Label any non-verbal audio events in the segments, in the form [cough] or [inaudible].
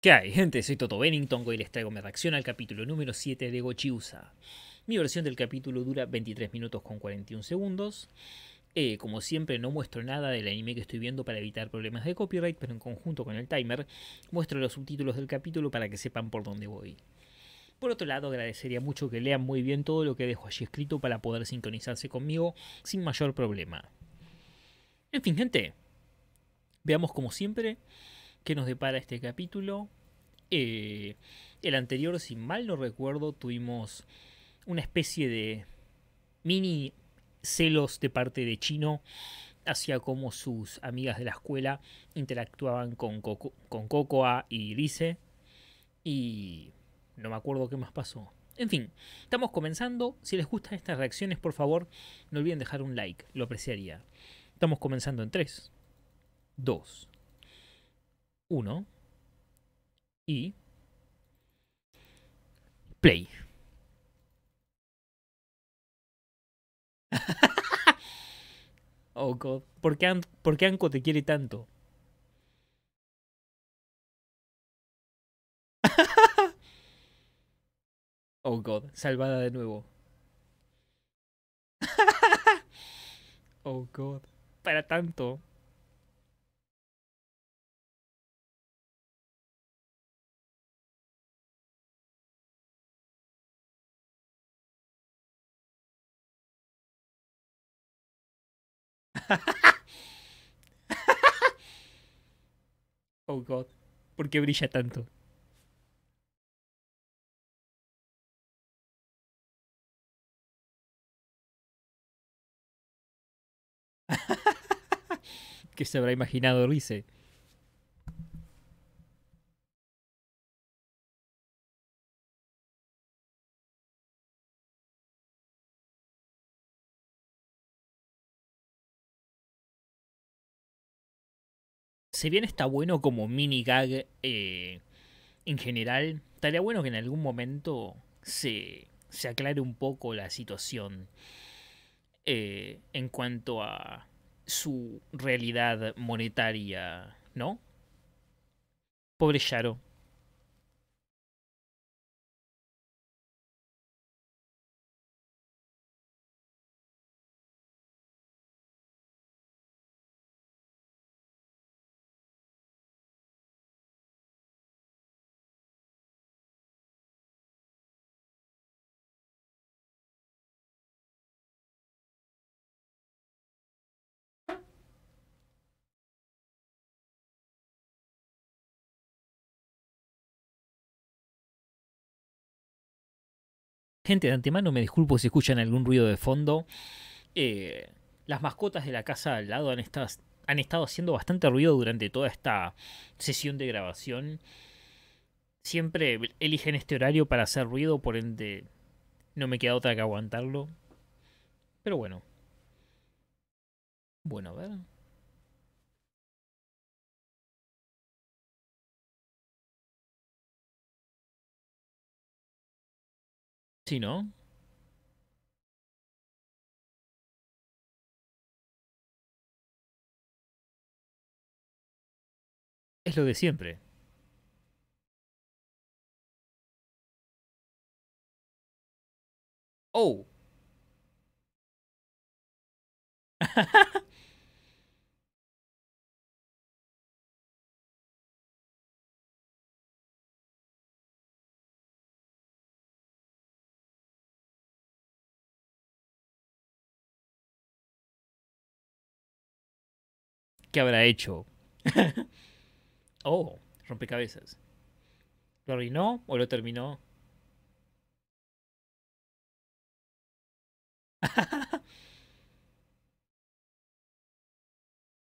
¿Qué hay, gente? Soy Toto Bennington y les traigo mi reacción al capítulo número 7 de Gochiusa. Mi versión del capítulo dura 23 minutos con 41 segundos. Eh, como siempre, no muestro nada del anime que estoy viendo para evitar problemas de copyright, pero en conjunto con el timer, muestro los subtítulos del capítulo para que sepan por dónde voy. Por otro lado, agradecería mucho que lean muy bien todo lo que dejo allí escrito para poder sincronizarse conmigo sin mayor problema. En fin, gente, veamos como siempre ¿Qué nos depara este capítulo? Eh, el anterior, si mal no recuerdo, tuvimos una especie de mini celos de parte de Chino hacia cómo sus amigas de la escuela interactuaban con, Coco, Cocoa y Lice. Y no me acuerdo qué más pasó. En fin, estamos comenzando. Si les gustan estas reacciones, por favor, no olviden dejar un like, lo apreciaría. Estamos comenzando en 3, 2, uno... y play. [laughs] oh god, ¿por qué, ¿por qué Anko te quiere tanto? [laughs] oh god, salvada de nuevo. [laughs] oh god, para tanto. [laughs] oh god, ¿por qué brilla tanto? [laughs] ¿Qué se habrá imaginado Rice. si bien está bueno como mini gag eh, en general, estaría bueno que en algún momento se, se aclare un poco la situación eh, en cuanto a su realidad monetaria, ¿no? Pobre Yaro. Gente, de antemano me disculpo si escuchan algún ruido de fondo. Eh, las mascotas de la casa al lado han estado haciendo bastante ruido durante toda esta sesión de grabación. Siempre eligen este horario para hacer ruido, por ende no me queda otra que aguantarlo. Pero bueno. Bueno, a ver. Sí, ¿no? Es lo de siempre. Oh. [laughs] ¿Qué habrá hecho? oh, rompecabezas. ¿Lo arruinó o lo terminó? [laughs]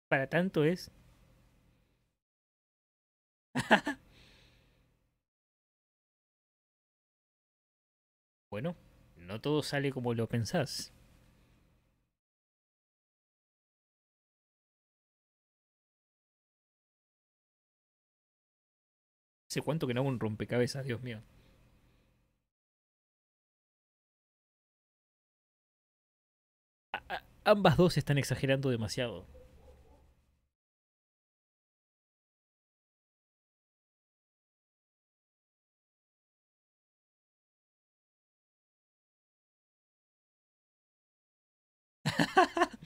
Para tanto es. [laughs] bueno, no todo sale como lo pensás. ¿Hace cuánto que no hago un rompecabezas, Dios mío? ambas dos están exagerando demasiado. [laughs]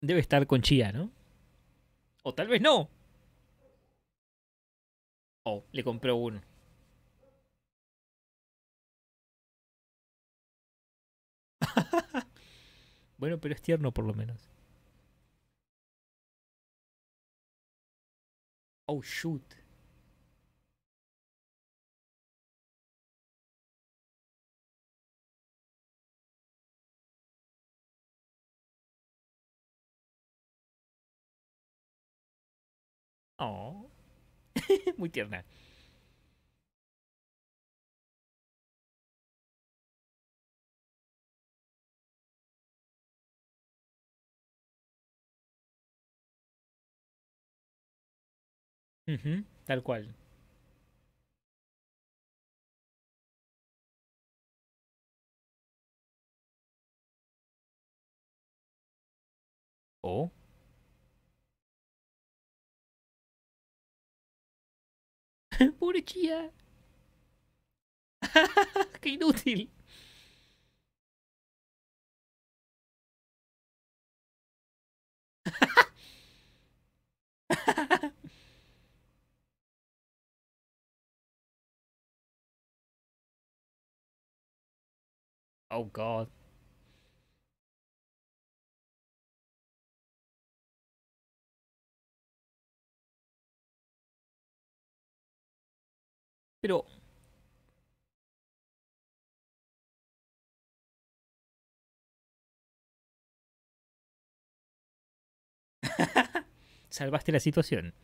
Debe estar con Chía, ¿no? O tal vez no. Oh, le compré uno. [laughs] bueno, pero es tierno por lo menos. Oh, shoot. Oh. [laughs] Muy tierna. tal cual. Oh. [laughs] por dia. [laughs] que inútil. [laughs] oh god. Pero... [laughs] Salvaste la situación.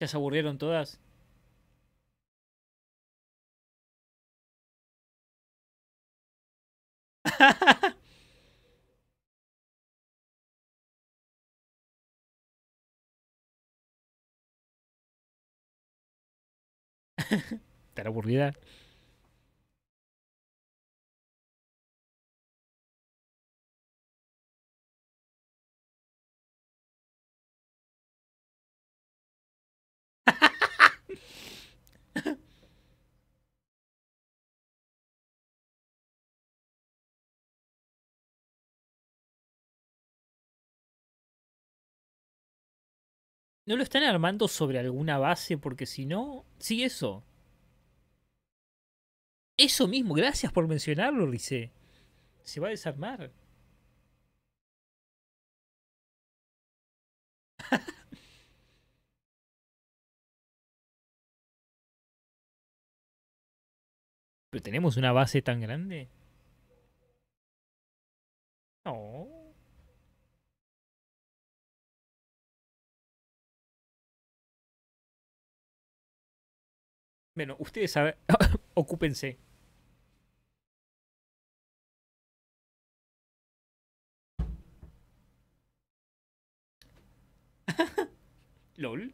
¿Ya se aburrieron todas? [laughs] te aburrida. ¿No lo están armando sobre alguna base? Porque si no... Sí, eso. Eso mismo, gracias por mencionarlo, Rice. Se va a desarmar. [laughs] ¿Pero tenemos una base tan grande? No. Bueno, ustedes saben, [coughs] ocúpense. [laughs] LOL.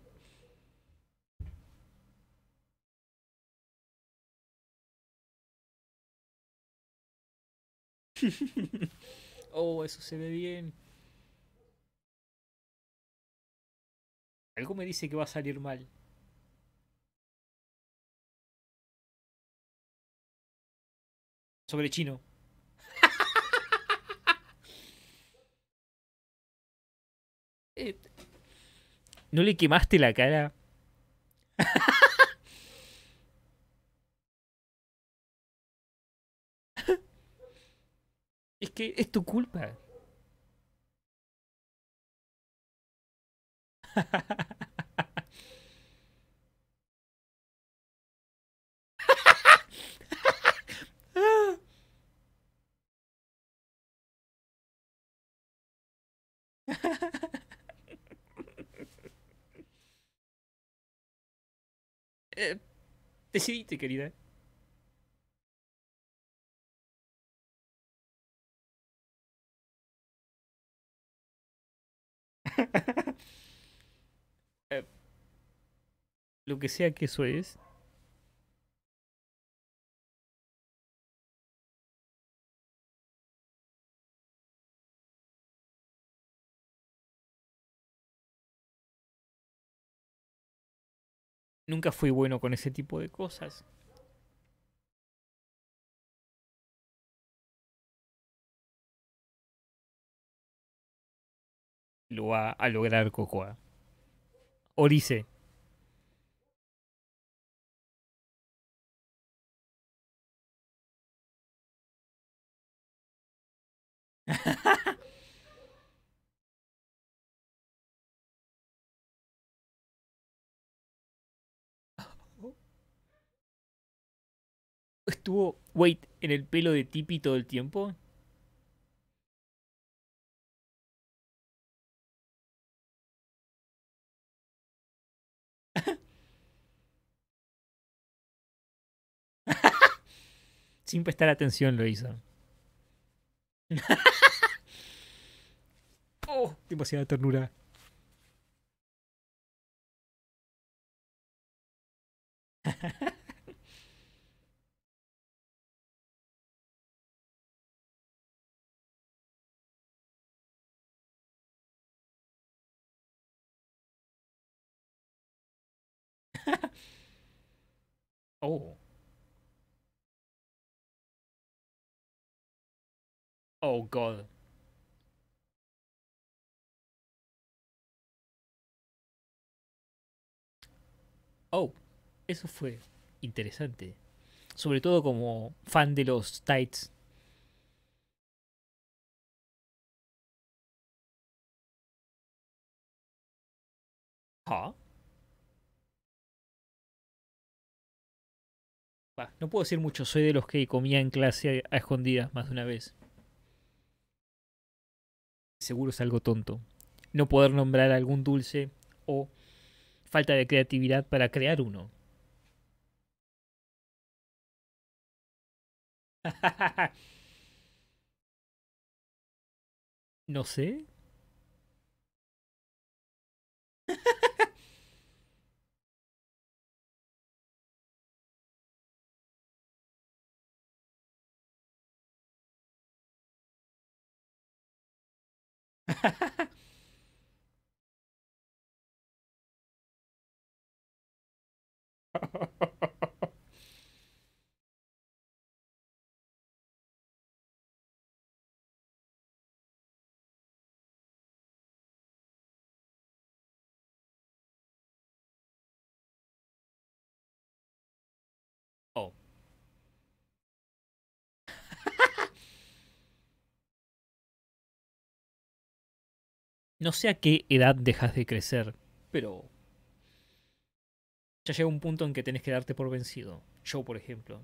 [laughs] oh, eso se ve bien. Algo me dice que va a salir mal. Sobre chino. [laughs] Eh, ¿No le quemaste la cara? [laughs] Es que es tu culpa. [laughs] Eh, Decidiste, querida. [laughs] lo que sea que eso es. Nunca fui bueno con ese tipo de cosas. lo va a lograr Cocoa. Orice. [laughs] Estuvo Wait en el pelo de Tipi todo el tiempo. sin prestar atención lo hizo. [laughs] oh, demasiada ternura. [laughs] oh. Oh, God. Oh, eso fue interesante. Sobre todo como fan de los Tights. ¿Ah? no puedo decir mucho, soy de los que comía en clase a escondidas más de una vez seguro es algo tonto. No poder nombrar algún dulce o falta de creatividad para crear uno. [laughs] no sé. [laughs] Ha ha ha ha. No sé a qué edad dejas de crecer, pero ya llega un punto en que tenés que darte por vencido. Yo, por ejemplo.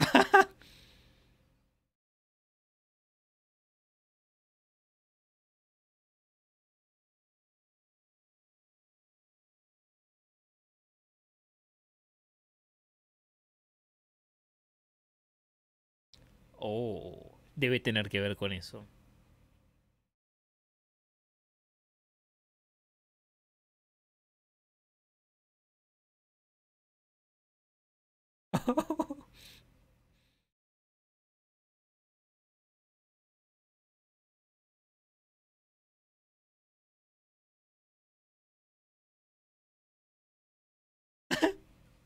[laughs] oh, debe tener que ver con eso. [laughs]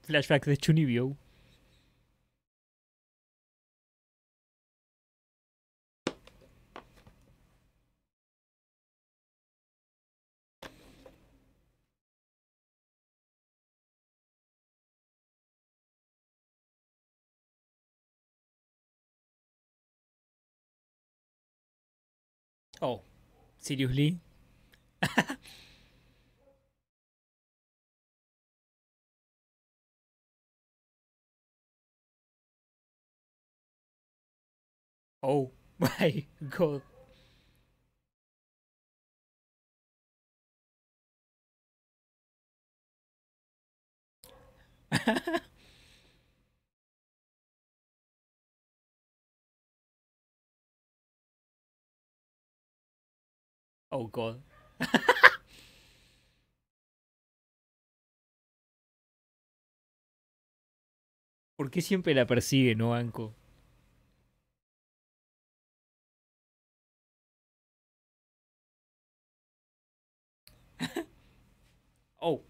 Flashback de Chunibyo. Oh, seriously? [laughs] oh my god. [laughs] Oh god. [laughs] ¿Por qué siempre la persigue, no banco? [laughs] oh.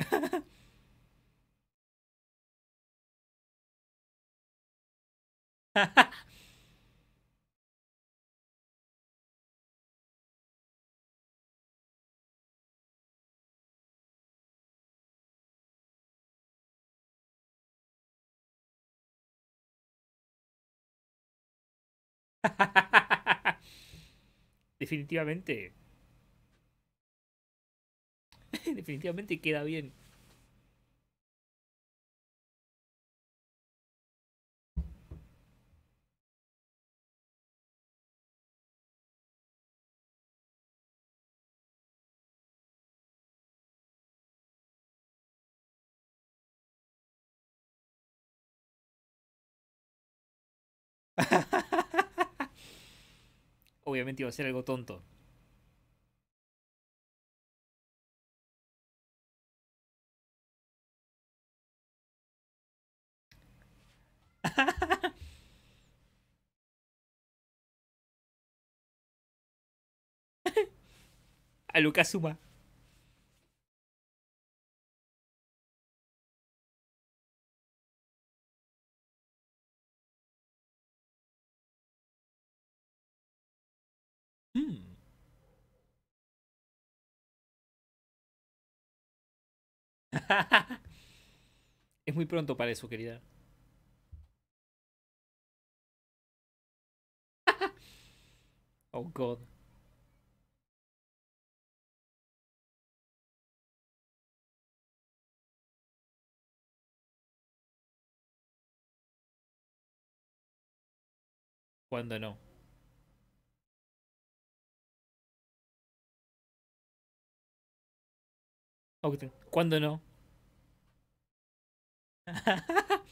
[laughs] [laughs] Definitivamente. [laughs] Definitivamente queda bien. [laughs] obviamente iba a ser algo tonto. [laughs] A Lucasuma. [laughs] es muy pronto para eso, querida. [laughs] oh, God. Cuando no. ¿Cuándo no? [laughs]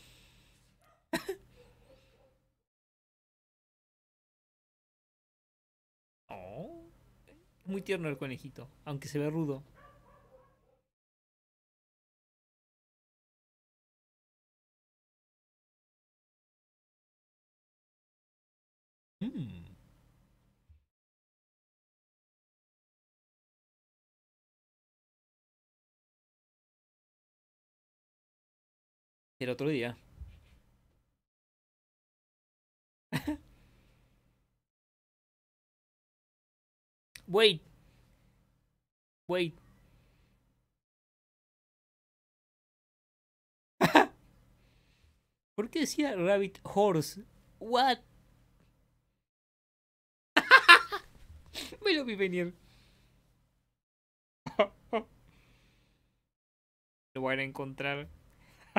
oh, muy tierno el conejito, aunque se ve rudo. Mm. el otro día. [laughs] Wait. Wait. [laughs] ¿Por qué decía Rabbit Horse? What? Me lo vi venir. lo voy a encontrar. [laughs]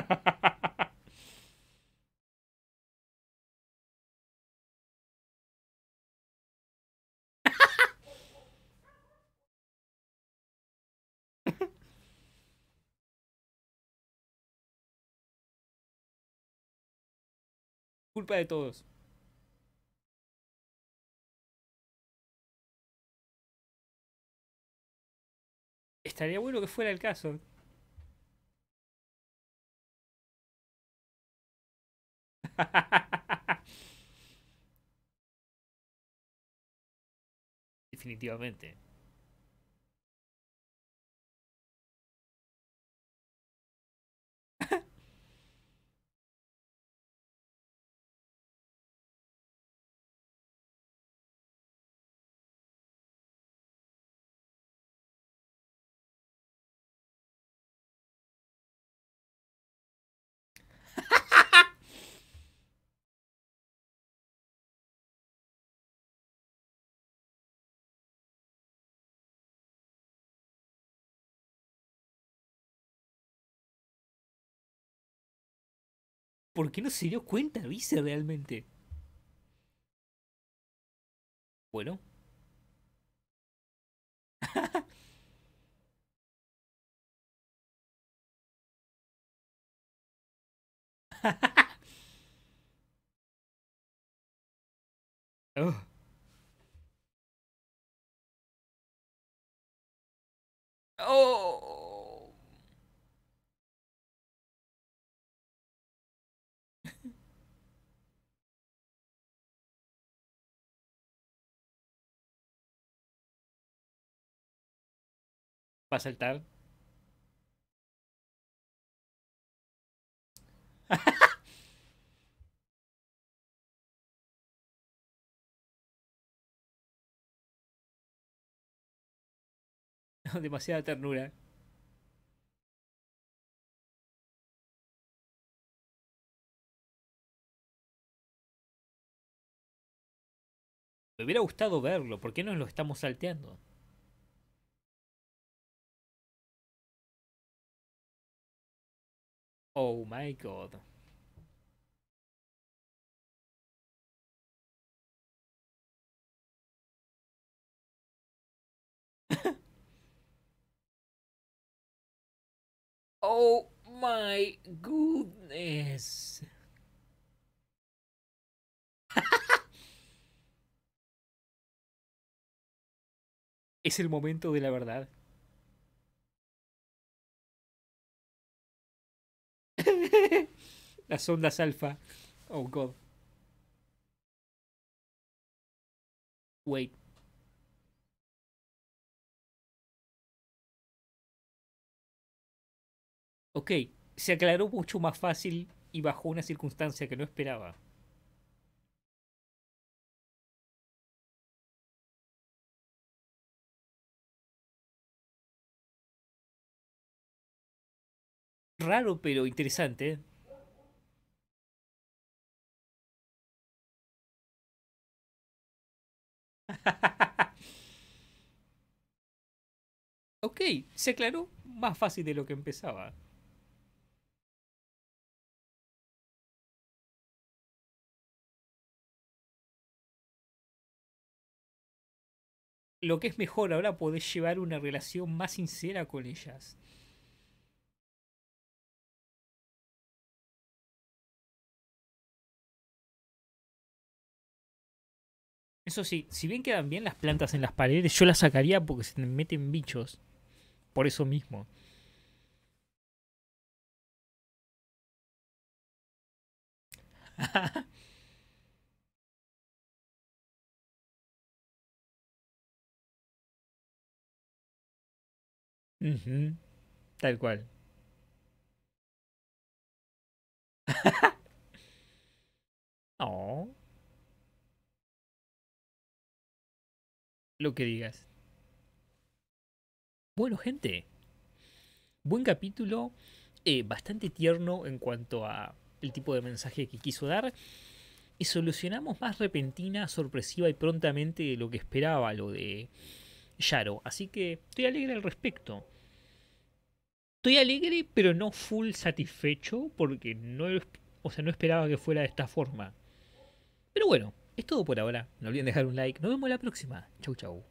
Culpa de todos. Estaría bueno que fuera el caso. [laughs] Definitivamente. ¿Por qué no se dio cuenta dice realmente? Bueno. [laughs] oh. oh. ¿Va a saltar. [laughs] Demasiada ternura. Me hubiera gustado verlo, ¿por qué nos lo estamos salteando? Oh my god. [laughs] oh my goodness. [laughs] es el momento de la verdad. [laughs] Las ondas alfa. Oh, God. Wait. Ok, se aclaró mucho más fácil y bajo una circunstancia que no esperaba. raro pero interesante. [laughs] ok, se aclaró más fácil de lo que empezaba. Lo que es mejor ahora podés llevar una relación más sincera con ellas. Eso sí, si bien quedan bien las plantas en las paredes, yo las sacaría porque se meten bichos. Por eso mismo. [laughs] Tal cual. [laughs] oh. lo que digas. Bueno, gente. Buen capítulo. Eh, bastante tierno en cuanto a el tipo de mensaje que quiso dar. Y solucionamos más repentina, sorpresiva y prontamente de lo que esperaba lo de Yaro. Así que estoy alegre al respecto. Estoy alegre, pero no full satisfecho porque no, o sea, no esperaba que fuera de esta forma. Pero bueno, es todo por ahora. No olviden dejar un like. Nos vemos la próxima. Chau, chau.